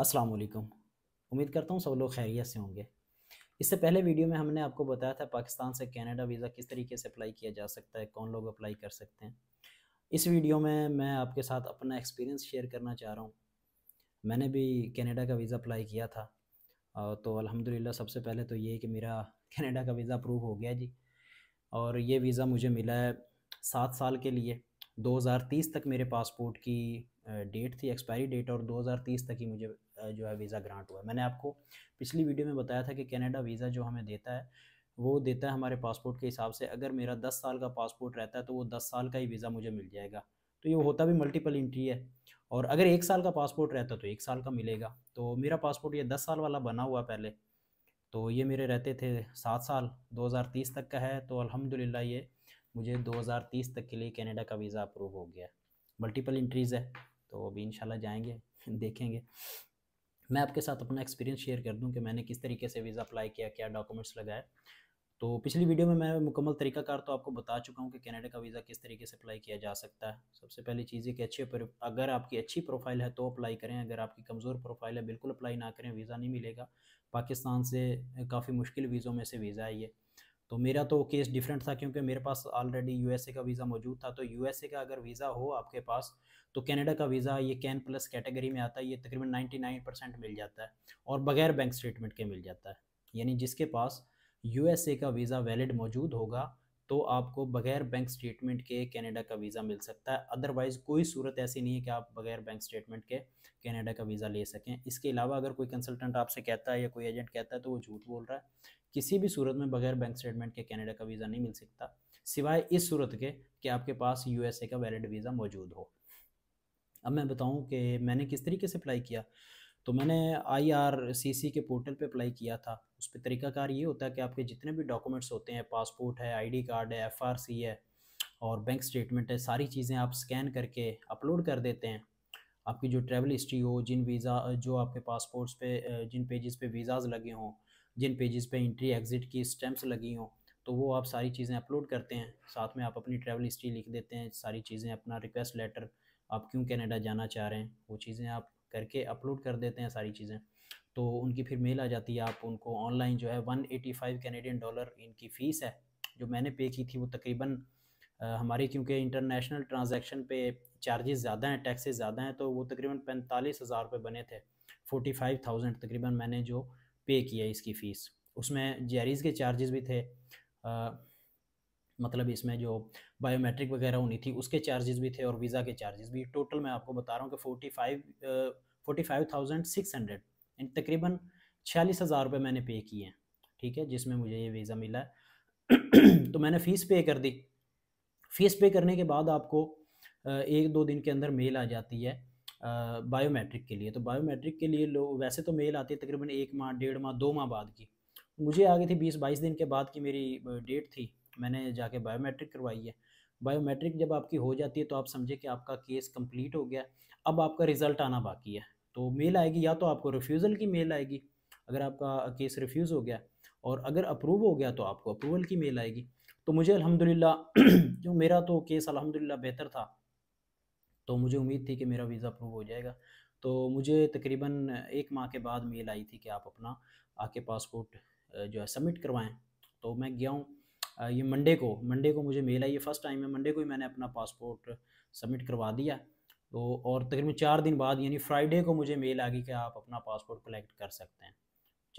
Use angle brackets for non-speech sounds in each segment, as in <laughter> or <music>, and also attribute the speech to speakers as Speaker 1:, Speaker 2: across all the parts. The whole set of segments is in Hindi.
Speaker 1: अस्सलाम वालेकुम उम्मीद करता हूँ सब लोग खैरियत से होंगे इससे पहले वीडियो में हमने आपको बताया था पाकिस्तान से कनाडा वीज़ा किस तरीके से अप्लाई किया जा सकता है कौन लोग अप्लाई कर सकते हैं इस वीडियो में मैं आपके साथ अपना एक्सपीरियंस शेयर करना चाह रहा हूँ मैंने भी कनाडा का वीज़ा अप्लाई किया था तो अलहमदिल्ला सबसे पहले तो ये कि मेरा <laughs> कनाडा का वीज़ा अप्रूव हो गया जी और ये वीज़ा मुझे मिला है सात साल के लिए 2030 तक मेरे पासपोर्ट की डेट थी एक्सपायरी डेट और 2030 तक ही मुझे जो है वीज़ा ग्रांट हुआ मैंने आपको पिछली वीडियो में बताया था कि कनाडा वीज़ा जो हमें देता है वो देता है हमारे पासपोर्ट के हिसाब से अगर मेरा दस साल का पासपोर्ट रहता है तो वो दस साल का ही वीज़ा मुझे मिल जाएगा तो ये होता भी मल्टीपल इंट्री है और अगर एक साल का पासपोर्ट रहता तो एक साल का मिलेगा तो मेरा पासपोर्ट ये दस साल वाला बना हुआ पहले तो ये मेरे रहते थे सात साल दो तक का है तो अलहमदिल्ला ये मुझे दो तक के लिए कैनेडा का वीज़ा अप्रूव हो गया मल्टीपल इंट्रीज़ है तो अभी इंशाल्लाह जाएंगे <laughs> देखेंगे मैं आपके साथ अपना एक्सपीरियंस शेयर कर दूं कि मैंने किस तरीके से वीज़ा अप्लाई किया क्या डॉक्यूमेंट्स लगाए तो पिछली वीडियो में मैं मुकम्मल तरीकाकार तो आपको बता चुका हूँ कि कनाडा का वीज़ा किस तरीके से अप्लाई किया जा सकता है सबसे पहली चीज़ है कि अच्छे पर अगर आपकी अच्छी प्रोफाइल है तो अप्लाई करें अगर आपकी कमज़ोर प्रोफाइल है बिल्कुल अप्लाई ना करें वीज़ा नहीं मिलेगा पाकिस्तान से काफ़ी मुश्किल वीज़ों में से वीज़ा है ये तो मेरा तो केस डिफरेंट था क्योंकि मेरे पास ऑलरेडी यूएसए का वीज़ा मौजूद था तो यूएसए का अगर वीज़ा हो आपके पास तो कनाडा का वीज़ा ये कैन प्लस कैटेगरी में आता है ये तकरीबन नाइन्टी परसेंट मिल जाता है और बगैर बैंक स्टेटमेंट के मिल जाता है यानी जिसके पास यू का वीज़ा वैलिड मौजूद होगा तो आपको बगैर बैंक स्टेटमेंट के कनाडा का वीज़ा मिल सकता है अदरवाइज़ कोई सूरत ऐसी नहीं है कि आप बगैर बैंक स्टेटमेंट के कनाडा का वीज़ा ले सकें इसके अलावा अगर कोई कंसल्टेंट आपसे कहता है या कोई एजेंट कहता है तो वो झूठ बोल रहा है किसी भी सूरत में बगैर बैंक स्टेटमेंट के कैनेडा का वीज़ा नहीं मिल सकता सिवाय इस सूरत के कि आपके पास यू का वैलिड वीज़ा मौजूद हो अब मैं बताऊं कि मैंने किस तरीके से अप्लाई किया तो मैंने आई के पोर्टल पे अप्लाई किया था उस पर तरीकाकार ये होता है कि आपके जितने भी डॉक्यूमेंट्स होते हैं पासपोर्ट है आईडी कार्ड है एफ है और बैंक स्टेटमेंट है सारी चीज़ें आप स्कैन करके अपलोड कर देते हैं आपकी जो ट्रैवल हिस्ट्री हो जिन वीज़ा जो आपके पासपोर्ट्स पे जिन पेजेस पे वीज़ाज लगे हों जिन पेजेस पे इंट्री एग्ज़िट की स्टैम्प्स लगी हों तो वो आप सारी चीज़ें अपलोड करते हैं साथ में आप अपनी ट्रैवल हिस्ट्री लिख देते हैं सारी चीज़ें अपना रिक्वेस्ट लेटर आप क्यों कनाडा जाना चाह रहे हैं वो चीज़ें आप करके अपलोड कर देते हैं सारी चीज़ें तो उनकी फिर मेल आ जाती है आप उनको ऑनलाइन जो है one eighty five Canadian dollar इनकी फ़ीस है जो मैंने पे की थी वो तकरीबन हमारे क्योंकि इंटरनेशनल ट्रांजेक्शन पे चार्जेस ज़्यादा हैं टैक्सेस ज़्यादा हैं तो वो तकरीबन पैंतालीस हज़ार रुपये बने थे फोर्टी फाइव थाउजेंड तकरीबन मैंने जो पे किया इसकी फ़ीस उसमें जेरीज़ के चार्जेस भी थे आ, मतलब इसमें जो बायोमेट्रिक वगैरह होनी थी उसके चार्जेस भी थे और वीज़ा के चार्जेस भी टोटल मैं आपको बता रहा हूँ कि forty five forty five thousand six hundred and तकरीबन छियालीस हज़ार रुपये मैंने पे किए हैं ठीक है जिसमें मुझे ये वीज़ा मिला है तो मैंने फ़ीस पे कर दी फ़ीस पे करने के बाद आपको एक दो दिन के अंदर मेल आ जाती है बायोमेट्रिक के लिए तो बायोमेट्रिक के लिए लोग वैसे तो मेल आती है तकरीबन एक माह डेढ़ माह दो माह बाद की मुझे आ गई थी बीस बाईस दिन के बाद की मेरी डेट थी मैंने जाके बायोमेट्रिक करवाई है बायोमेट्रिक जब आपकी हो जाती है तो आप समझे कि आपका केस कंप्लीट हो गया अब आपका रिज़ल्ट आना बाकी है तो मेल आएगी या तो आपको रिफ्यूज़ल की मेल आएगी अगर आपका केस रिफ्यूज़ हो गया और अगर अप्रूव हो गया तो आपको अप्रूवल की मेल आएगी तो मुझे अल्हम्दुलिल्लाह <clears throat> जो मेरा तो केस अल्हम्दुलिल्लाह बेहतर था तो मुझे उम्मीद थी कि मेरा वीज़ा अप्रूव हो जाएगा तो मुझे तकरीबन एक माह के बाद मेल आई थी कि आप अपना आके पासपोर्ट जो है सबमिट करवाएं तो मैं गया हूँ ये मंडे को मंडे को मुझे मेल आई है फ़र्स्ट टाइम है मंडे को ही मैंने अपना पासपोर्ट सबमिट करवा दिया तो और तकरीबन चार दिन बाद यानी फ्राइडे को मुझे मेल आ गई कि आप अपना पासपोर्ट कलेक्ट कर सकते हैं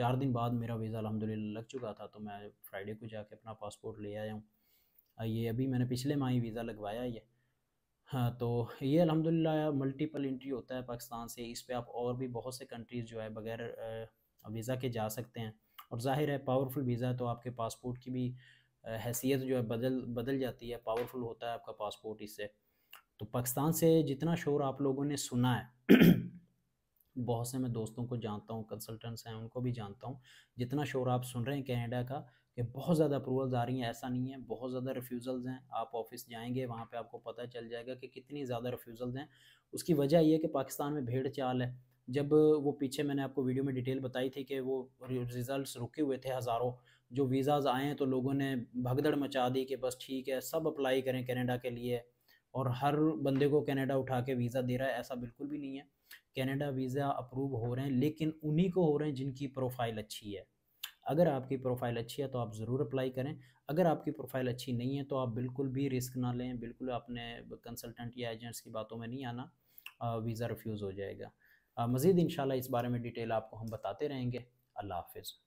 Speaker 1: चार दिन बाद मेरा वीज़ा अलहमदिल्ला लग चुका था तो मैं फ्राइडे को जाके अपना पासपोर्ट ले आया हूँ ये अभी मैंने पिछले माह ही वीज़ा लगवाया ये हाँ तो ये अलहमदिल्ला मल्टीपल इंट्री होता है पाकिस्तान से इस पर आप और भी बहुत से कंट्रीज़ जो है बगैर वीज़ा के जा सकते हैं और ज़ाहिर है पावरफुल वीज़ा तो आपके पासपोर्ट की भी हैसियत जो है बदल बदल जाती है पावरफुल होता है आपका पासपोर्ट इससे तो पाकिस्तान से जितना शोर आप लोगों ने सुना है <clears throat> बहुत से मैं दोस्तों को जानता हूँ कंसल्टेंट्स हैं उनको भी जानता हूँ जितना शोर आप सुन रहे हैं कैनेडा का कि बहुत ज़्यादा अप्रूवल्स आ रही हैं ऐसा नहीं है बहुत ज़्यादा रिफ्यूज़ल्स हैं आप ऑफिस जाएंगे वहाँ पे आपको पता चल जाएगा कि कितनी ज़्यादा रिफ्यूज़ल्स हैं उसकी वजह यह कि पाकिस्तान में भेड़ चाल है जब वो पीछे मैंने आपको वीडियो में डिटेल बताई थी कि वो रिज़ल्ट रुके हुए थे हज़ारों जो वीज़ाज़ आए हैं तो लोगों ने भगदड़ मचा दी कि बस ठीक है सब अप्लाई करें कैनेडा के लिए और हर बंदे को कनाडा उठा के वीज़ा दे रहा है ऐसा बिल्कुल भी नहीं है कनाडा वीज़ा अप्रूव हो रहे हैं लेकिन उन्हीं को हो रहे हैं जिनकी प्रोफाइल अच्छी है अगर आपकी प्रोफाइल अच्छी है तो आप ज़रूर अप्लाई करें अगर आपकी प्रोफाइल अच्छी नहीं है तो आप बिल्कुल भी रिस्क ना लें बिल्कुल अपने कंसल्टेंट या एजेंट्स की बातों में नहीं आना वीज़ा रिफ्यूज़ हो जाएगा मज़ीद इन इस बारे में डिटेल आपको हम बताते रहेंगे अल्लाह हाफिज़